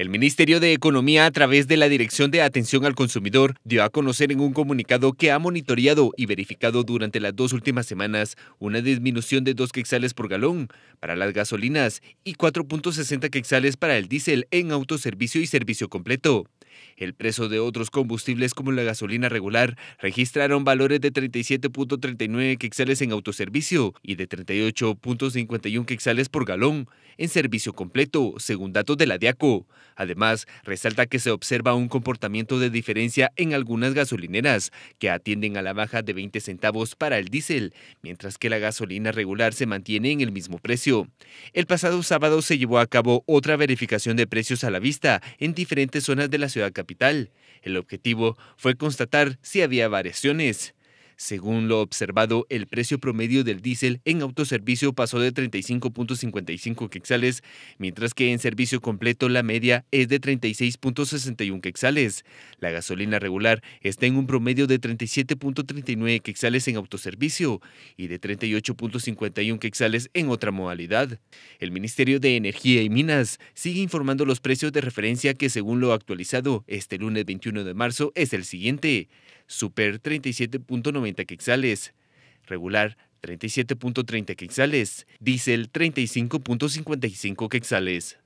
El Ministerio de Economía, a través de la Dirección de Atención al Consumidor, dio a conocer en un comunicado que ha monitoreado y verificado durante las dos últimas semanas una disminución de 2 quetzales por galón para las gasolinas y 4.60 quetzales para el diésel en autoservicio y servicio completo. El precio de otros combustibles como la gasolina regular registraron valores de 37.39 quexales en autoservicio y de 38.51 quexales por galón en servicio completo, según datos de la DIACO. Además, resalta que se observa un comportamiento de diferencia en algunas gasolineras que atienden a la baja de 20 centavos para el diésel, mientras que la gasolina regular se mantiene en el mismo precio. El pasado sábado se llevó a cabo otra verificación de precios a la vista en diferentes zonas de la ciudad a capital. El objetivo fue constatar si había variaciones. Según lo observado, el precio promedio del diésel en autoservicio pasó de 35.55 quexales, mientras que en servicio completo la media es de 36.61 quexales. La gasolina regular está en un promedio de 37.39 quexales en autoservicio y de 38.51 quexales en otra modalidad. El Ministerio de Energía y Minas sigue informando los precios de referencia que según lo actualizado este lunes 21 de marzo es el siguiente super 37.90 quexales, regular 37.30 quexales, diésel 35.55 quexales.